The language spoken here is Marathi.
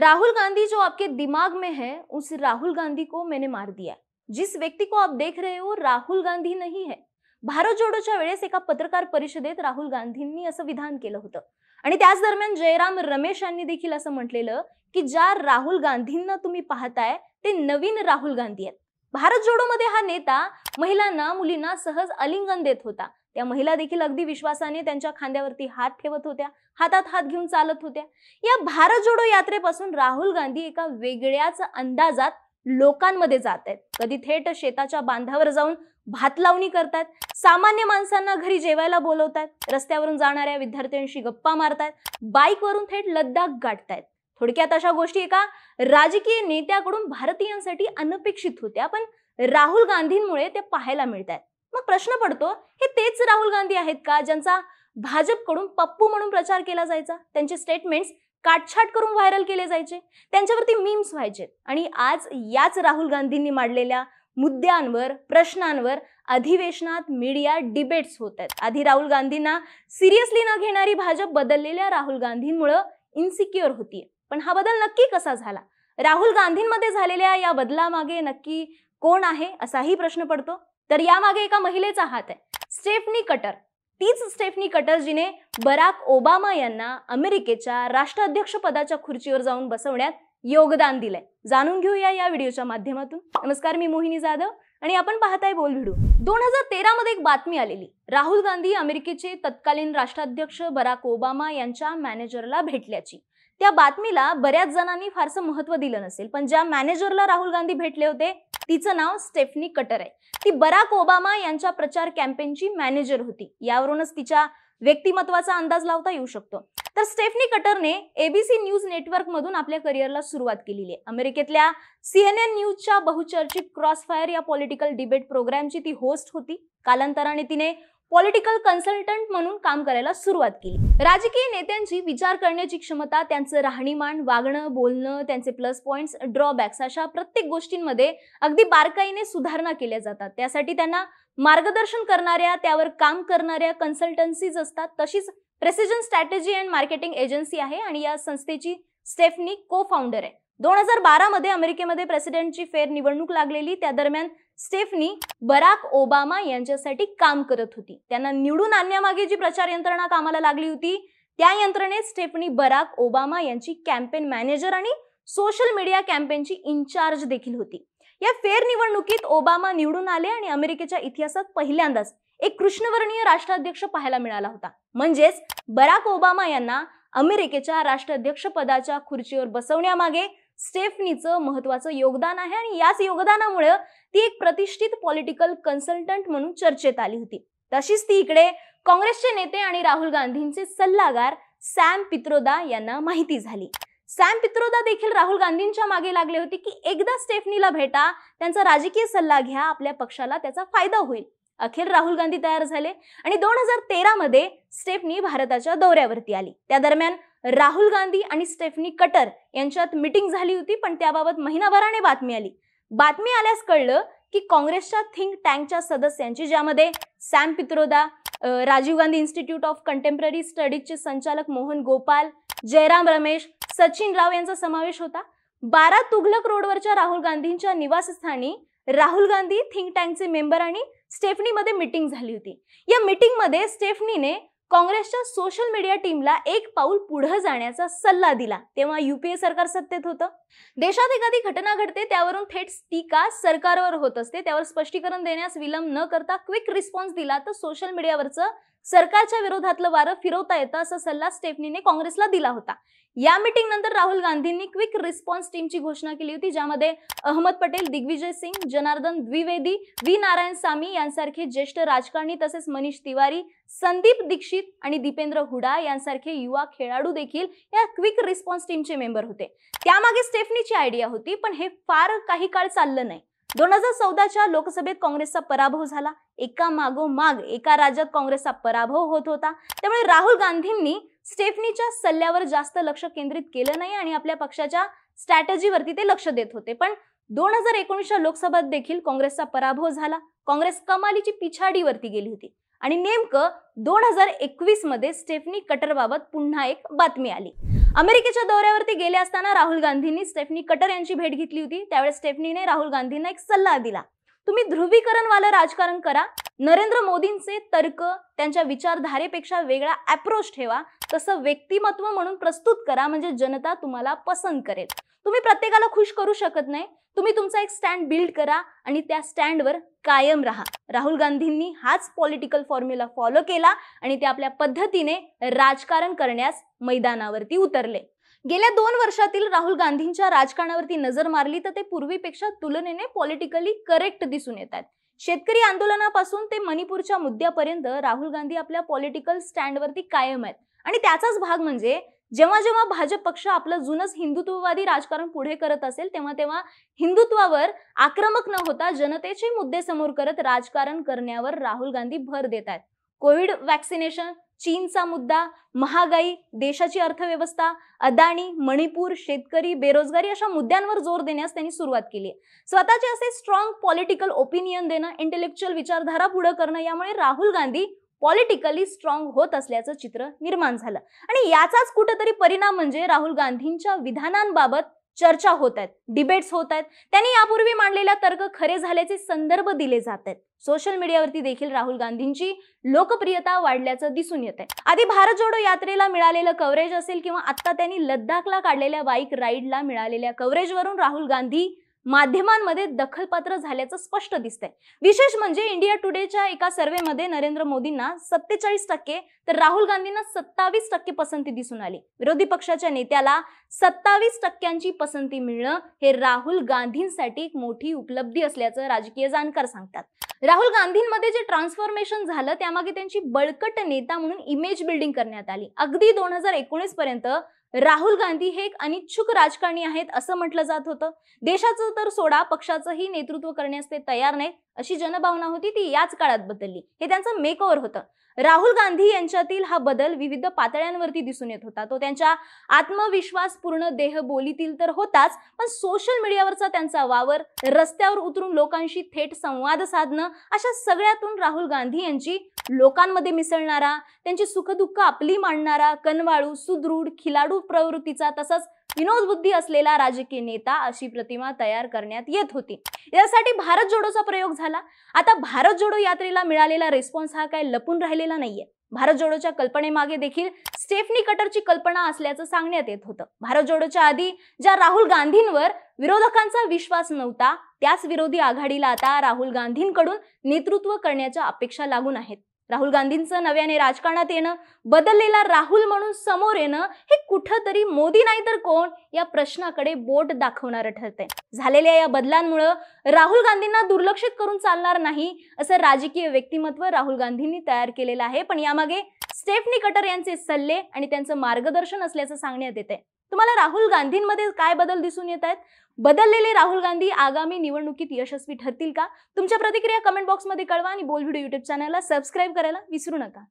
राहुल गांधी जो आपके दिमाग में है उस राहुल गांधी को मैंने मार दिया जिस व्यक्ति को आप देख रहे हो राहुल गांधी नहीं है भारत जोडोच्या वेळेस एका पत्रकार परिषदेत राहुल गांधींनी असं विधान केलं होतं आणि त्याच दरम्यान जयराम रमेश यांनी देखील असं म्हटलेलं की ज्या राहुल गांधींना तुम्ही पाहताय ते नवीन राहुल गांधी आहेत भारत जोडोमध्ये हा नेता महिलांना मुलींना सहज अलिंगन देत होता त्या महिला देखील अगदी विश्वासाने त्यांच्या खांद्यावरती हात ठेवत होत्या हातात हात घेऊन चालत होत्या या भारत जोडो यात्रेपासून राहुल गांधी एका वेगळ्याच अंदाजात लोकांमध्ये जात आहेत कधी थेट शेताच्या बांधावर जाऊन भात लावणी करतात सामान्य माणसांना घरी जेवायला बोलवतात रस्त्यावरून जाणाऱ्या विद्यार्थ्यांशी गप्पा मारतात बाईकवरून थेट लद्दाख गाठतायत थोडक्यात अशा गोष्टी एका राजकीय नेत्याकडून भारतीयांसाठी अनपेक्षित होत्या पण राहुल गांधींमुळे ते पाहायला मिळतात मग प्रश्न पडतो हे तेच राहुल गांधी आहेत का ज्यांचा भाजपकडून पप्पू म्हणून प्रचार केला जायचा त्यांचे स्टेटमेंट्स काटछाट करून व्हायरल केले जायचे त्यांच्यावरती मीम्स व्हायचे आणि आज याच राहुल गांधींनी मांडलेल्या मुद्द्यांवर प्रश्नांवर अधिवेशनात मीडिया डिबेट्स होत आहेत आधी राहुल गांधींना सिरियसली न घेणारी भाजप बदललेल्या राहुल गांधींमुळं इन्सिक्युअर होतीये पण हा बदल नक्की कसा झाला राहुल गांधींमध्ये झालेल्या या बदलामागे नक्की कोण आहे असाही प्रश्न पडतो तर यामागे एका महिलेचा हात आहे स्टेफनी कटर तीच स्टेफनी कटर जिने बराक ओबामा यांना अमेरिकेच्या राष्ट्राध्यक्ष पदाच्या खुर्चीवर जाऊन बसवण्यात योगदान दिलंय जाणून घेऊया या व्हिडिओच्या माध्यमातून नमस्कार मी मोहिनी जाधव आणि आपण पाहताय बोल व्हिडिओ दोन हजार तेरा मध्ये एक बातमी आलेली राहुल गांधी अमेरिकेचे तत्कालीन राष्ट्राध्यक्ष बराक ओबामा यांच्या मॅनेजरला भेटल्याची त्या बातमीला बऱ्याच जणांनी फारसं महत्व दिलं नसेल पण ज्या मॅनेजरला राहुल गांधी भेटले होते तिचं नाव स्टेफनी कटर आहे ती बराक ओबामा यांच्या प्रचार कॅम्पेनची मॅनेजर होती यावरूनच तिच्या व्यक्तिमत्वाचा अंदाज लावता येऊ शकतो तर स्टेफनी कटरने एबीसी न्यूज नेटवर्क मधून आपल्या करिअरला सुरुवात केलेली आहे अमेरिकेतल्या सीएनएन न्यूजच्या बहुचर्चित फायर या पॉलिटिकल डिबेट प्रोग्रामची ती होस्ट होती कालांतराने तिने पॉलिटिकल कन्सल्टंट म्हणून काम करायला सुरुवात केली राजकीय नेत्यांची विचार करण्याची क्षमता त्यांचं राहणीमान वागणं बोलणं त्यांचे प्लस पॉईंट्स ड्रॉबॅक्स अशा प्रत्येक गोष्टींमध्ये अगदी बारकाईने सुधारणा केल्या जातात त्यासाठी त्यांना मार्गदर्शन करणाऱ्या त्यावर काम करणाऱ्या कन्सल्टन्सीज असतात तशीच precision strategy and marketing agency आहे आणि या संस्थेची स्टेफनी को फाउंडर आहे दोन हजार बारामध्ये अमेरिकेमध्ये प्रेसिडेंटची फेरनिवडणूक लागलेली त्या दरम्यान स्टेफनी बराक ओबामा यांच्यासाठी काम करत होती त्यांना निवडून आणण्यामागे जी प्रचार यंत्रणा कामाला लागली होती त्या यंत्रणेत स्टेफनी बराक ओबामा यांची कॅम्पेन मॅनेजर आणि सोशल मीडिया कॅम्पेनची इन्चार्ज देखील होती या फेरनिवडणुकीत ओबामा निवडून आले आणि अमेरिकेच्या इतिहासात पहिल्यांदाच एक कृष्णवर्णीय राष्ट्राध्यक्ष पाहायला मिळाला होता म्हणजेच बराक ओबामा यांना अमेरिकेच्या राष्ट्राध्यक्ष पदाच्या खुर्चीवर बसवण्यामागे स्टेफनीचं महत्वाचं योगदान आहे आणि याच योगदानामुळे ती एक प्रतिष्ठित पॉलिटिकल कन्सल्टंट म्हणून चर्चेत आली होती तशीच ती इकडे काँग्रेसचे नेते आणि राहुल गांधींचे सल्लागार सॅम पित्रोदा यांना माहिती झाली सॅम पित्रोदा देखील राहुल गांधींच्या मागे लागले होते की एकदा स्टेफनीला भेटा त्यांचा राजकीय सल्ला घ्या आपल्या पक्षाला त्याचा फायदा होईल अखेर राहुल गांधी तयार झाले आणि दोन हजार तेरामध्ये स्टेफनी भारताच्या दौऱ्यावरती आली त्या दरम्यान राहुल गांधी आणि स्टेफनी कटर यांच्यात मिटिंग झाली होती पण त्याबाबत महिनाभराने बातमी आली बातमी आल्यास कळलं की काँग्रेसच्या थिंक टँकच्या सदस्यांची ज्यामध्ये Sam Pitroda Rajiv Gandhi institute of contemporary स्टडीजचे संचालक मोहन गोपाल जयराम रमेश सचिन राव यांचा समावेश होता बारा तुघलक रोडवरच्या राहुल गांधींच्या निवासस्थानी राहुल गांधी थिंक टँकचे मेंबर आणि स्टेफनीमध्ये मिटिंग झाली होती या मिटिंगमध्ये स्टेफनीने काँग्रेसच्या सोशल मीडिया टीमला एक पाऊल पुढे जाण्याचा सल्ला दिला तेव्हा युपीए सरकार सत्तेत होतं देशात एखादी घटना घडते त्यावरून थेट टीका सरकारवर होत असते त्यावर स्पष्टीकरण देण्यास विलंब न करता क्विक रिस्पॉन्स दिला तर सोशल मीडियावरचं सरकारच्या विरोधातलं वारं फिरवता येतं असा सल्ला स्टेफनीने काँग्रेसला दिला होता या मीटिंग नंतर राहुल गांधींनी क्विक रिस्पॉन्स टीमची घोषणा केली होती ज्यामध्ये अहमद पटेल दिग्विजय सिंग जनार्दन द्विवेदी व्ही नारायण सामी यांसारखे ज्येष्ठ राजकारणी तसेच मनीष तिवारी संदीप दीक्षित आणि दीपेंद्र हुडा यांसारखे युवा खेळाडू देखील या क्विक रिस्पॉन्स टीमचे मेंबर होते त्यामागे स्टेफनीची आयडिया होती पण हे फार काही काळ चाललं नाही दोन हजार चौदाच्या लोकसभेत काँग्रेसचा पराभव झाला एका मागोमाग एका राज्यात काँग्रेसचा पराभव होत होता त्यामुळे राहुल गांधींनी स्टेफनीच्या सल्ल्यावर जास्त लक्ष केंद्रित केलं नाही आणि आपल्या पक्षाच्या स्ट्रॅटजीवरती ते लक्ष देत होते पण दोन हजार एकोणीसच्या लोकसभेत देखील काँग्रेसचा पराभव झाला काँग्रेस कमालीची पिछाडीवरती गेली होती आणि नेमकं दोन हजार एकवीस मध्ये स्टेफनी कटरबाबत पुन्हा एक बातमी आली अमेरिकेच्या दौऱ्यावरती गेले असताना राहुल गांधींनी स्टेफनी कटर यांची भेट घेतली होती त्यावेळेस स्टेफनीने राहुल गांधींना एक सल्ला दिला तुम्ही ध्रुवीकरणवालं राजकारण करा नरेंद्र मोदींचे तर्क त्यांच्या विचारधारेपेक्षा वेगळा अप्रोच ठेवा तसं व्यक्तिमत्व म्हणून प्रस्तुत करा म्हणजे जनता तुम्हाला पसंत करेल तुम्ही प्रत्येकाला खुश करू शकत नाही तुम्ही तुमचा एक स्टँड बिल्ड करा आणि त्या स्टँडवर कायम राहा राहुल गांधींनी हाच पॉलिटिकल फॉर्म्युला फॉलो केला आणि ते आपल्या पद्धतीने राजकारण करण्यास मैदानावरती उतरले गेल्या दोन वर्षातील राहुल गांधींच्या राजकारणावरती नजर मारली तर ते पूर्वीपेक्षा तुलनेने पॉलिटिकली करेक्ट दिसून येतात शेतकरी आंदोलनापासून ते मणिपूरच्या मुद्द्यापर्यंत राहुल गांधी आपल्या पॉलिटिकल स्टँडवरती कायम आहेत आणि त्याचाच भाग म्हणजे जेव्हा जेव्हा भाजप पक्ष आपलं जुनच हिंदुत्ववादी राजकारण पुढे करत असेल तेव्हा तेव्हा हिंदुत्वावर आक्रमक न होता जनतेचे मुद्दे समोर करत राजकारण करण्यावर राहुल गांधी भर देत आहेत कोविड वॅक्सिनेशन चीनचा मुद्दा महागाई देशाची अर्थव्यवस्था अदाणी मणिपूर शेतकरी बेरोजगारी अशा मुद्द्यांवर जोर देण्यास त्यांनी सुरुवात केली स्वतःचे असे स्ट्रॉंग पॉलिटिकल ओपिनियन देणं इंटेलेक्च्युअल विचारधारा पुढे करणं यामुळे राहुल गांधी पॉलिटिकली स्ट्रॉंग होत असल्याचं चित्र निर्माण झालं आणि याचाच कुठंतरी परिणाम म्हणजे राहुल गांधींच्या विधानांबाबत चर्चा होत आहेत डिबेट्स होत आहेत त्यांनी यापूर्वी मांडलेला तर्क खरे झाल्याचे संदर्भ दिले जात आहेत सोशल मीडियावरती देखील राहुल गांधींची लोकप्रियता वाढल्याचं दिसून येत आहे आधी भारत जोडो यात्रेला मिळालेलं कव्हरेज असेल किंवा आता त्यांनी लद्दाखला काढलेल्या बाईक राईडला मिळालेल्या कव्हरेजवरून राहुल गांधी माध्यमांमध्ये दखलपात्र झाल्याचं स्पष्ट दिसतंय विशेष म्हणजे इंडिया टुडेच्या एका सर्व्हेमध्ये नरेंद्र मोदींना सत्तेचाळीस टक्के तर राहुल गांधींना सत्तावीस टक्के पसंती दिसून आली विरोधी पक्षाच्या नेत्याला सत्तावीस टक्क्यांची पसंती मिळणं हे राहुल गांधींसाठी मोठी उपलब्धी असल्याचं राजकीय जाणकार सांगतात राहुल गांधींमध्ये जे ट्रान्सफॉर्मेशन झालं त्यामागे त्यांची बळकट नेता म्हणून इमेज बिल्डिंग करण्यात आली अगदी दोन हजार एकोणीस पर्यंत राहुल गांधी हे एक अनिच्छुक राजकारणी आहेत असं म्हटलं जात होतं देशाचं तर सोडा पक्षाचंही नेतृत्व करण्यास ते तयार नाहीत अशी जनभावना होती ती याच काळात बदलली हे त्यांचं मेकओव्हर होतं राहुल गांधी यांच्यातील हा बदल विविध पातळ्यांवरती दिसून येत होता तो त्यांच्या आत्मविश्वासपूर्ण बोलीतील तर होताच पण सोशल मीडियावरचा त्यांचा वावर रस्त्यावर उतरून लोकांशी थेट संवाद साधणं अशा सगळ्यातून राहुल गांधी यांची लोकांमध्ये मिसळणारा त्यांची सुखदुःख आपली मांडणारा कनवाळू सुदृढ खिलाडू प्रवृत्तीचा तसंच विनोदबुद्धी असलेला राजकीय नेता अशी प्रतिमा तयार करण्यात येत होती यासाठी भारत जोडोचा प्रयोग झाला आता भारत जोडो यात्रेला मिळालेला रिस्पॉन्स हा काय लपून राहिलेला नाहीये भारत जोडोच्या कल्पनेमागे देखील स्टेफनी कटरची कल्पना असल्याचं सांगण्यात येत होतं भारत जोडोच्या आधी ज्या राहुल गांधींवर विरोधकांचा विश्वास नव्हता त्याच विरोधी आघाडीला आता राहुल गांधींकडून नेतृत्व करण्याच्या अपेक्षा लागून आहेत राहुल गांधींचं नव्याने राजकारणात येणं बदललेला राहुल म्हणून समोर येणं हे कुठंतरी मोदी नाही तर कोण या प्रश्नाकडे बोट दाखवणारं ठरतंय झालेल्या या बदलांमुळं राहुल गांधींना दुर्लक्षित करून चालणार नाही असं राजकीय व्यक्तिमत्व राहुल गांधींनी तयार केलेलं आहे पण यामागे स्टेफनी कटर यांचे सल्ले आणि त्यांचं मार्गदर्शन असल्याचं सांगण्यात येते तुम्हाला राहुल गांधींमध्ये काय बदल दिसून येत आहेत बदललेले राहुल गांधी आगामी निवडणुकीत यशस्वी ठरतील का तुमच्या प्रतिक्रिया कमेंट बॉक्समध्ये कळवा आणि बोल व्हिडिओ युट्यूब चॅनलला सबस्क्राईब करायला विसरू नका